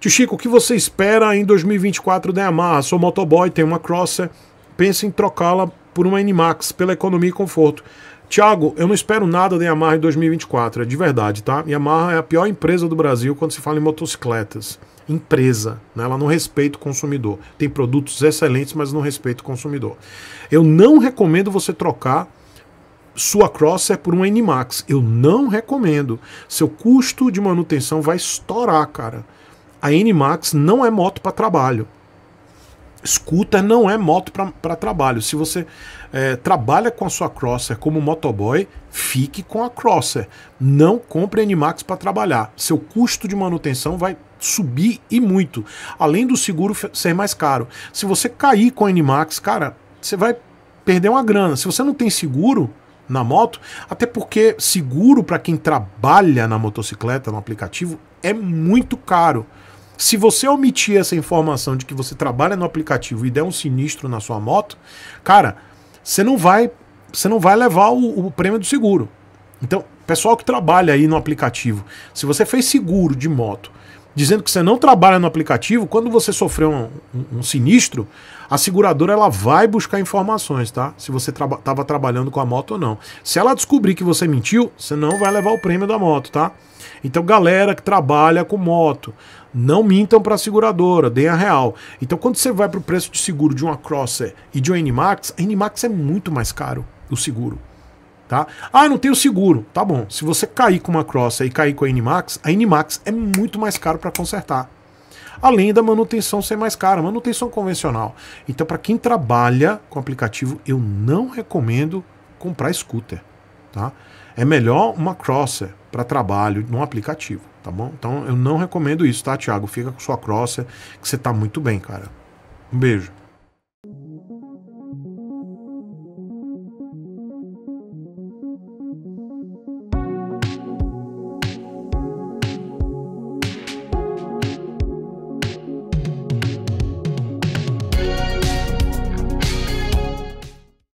Tio Chico, o que você espera em 2024 da Yamaha? Sou motoboy, tenho uma Crosser, pensa em trocá-la por uma N-Max, pela economia e conforto. Tiago, eu não espero nada da Yamaha em 2024, é de verdade, tá? Yamaha é a pior empresa do Brasil quando se fala em motocicletas. Empresa, né? ela não respeita o consumidor. Tem produtos excelentes, mas não respeita o consumidor. Eu não recomendo você trocar sua Crosser por uma max Eu não recomendo. Seu custo de manutenção vai estourar, cara a NMAX não é moto para trabalho. Scooter não é moto para trabalho. Se você é, trabalha com a sua Crosser como motoboy, fique com a Crosser. Não compre a NMAX para trabalhar. Seu custo de manutenção vai subir e muito. Além do seguro ser mais caro. Se você cair com a NMAX, cara, você vai perder uma grana. Se você não tem seguro, na moto, até porque seguro para quem trabalha na motocicleta, no aplicativo, é muito caro. Se você omitir essa informação de que você trabalha no aplicativo e der um sinistro na sua moto, cara, você não vai, você não vai levar o, o prêmio do seguro. Então, pessoal que trabalha aí no aplicativo, se você fez seguro de moto dizendo que você não trabalha no aplicativo, quando você sofreu um, um, um sinistro, a seguradora ela vai buscar informações, tá? Se você estava traba trabalhando com a moto ou não. Se ela descobrir que você mentiu, você não vai levar o prêmio da moto, tá? Então, galera que trabalha com moto, não mintam para a seguradora, deem a real. Então, quando você vai para o preço de seguro de uma Crosser e de uma N-Max, a N-Max é muito mais caro o seguro. Tá? Ah, não tenho seguro. Tá bom. Se você cair com uma cross e cair com a Inimax, a Inimax é muito mais caro para consertar. Além da manutenção ser mais cara, manutenção convencional. Então, para quem trabalha com aplicativo, eu não recomendo comprar scooter. Tá? É melhor uma Crosser para trabalho num aplicativo, tá bom? Então eu não recomendo isso, tá, Thiago? Fica com sua Crosser que você tá muito bem, cara. Um beijo.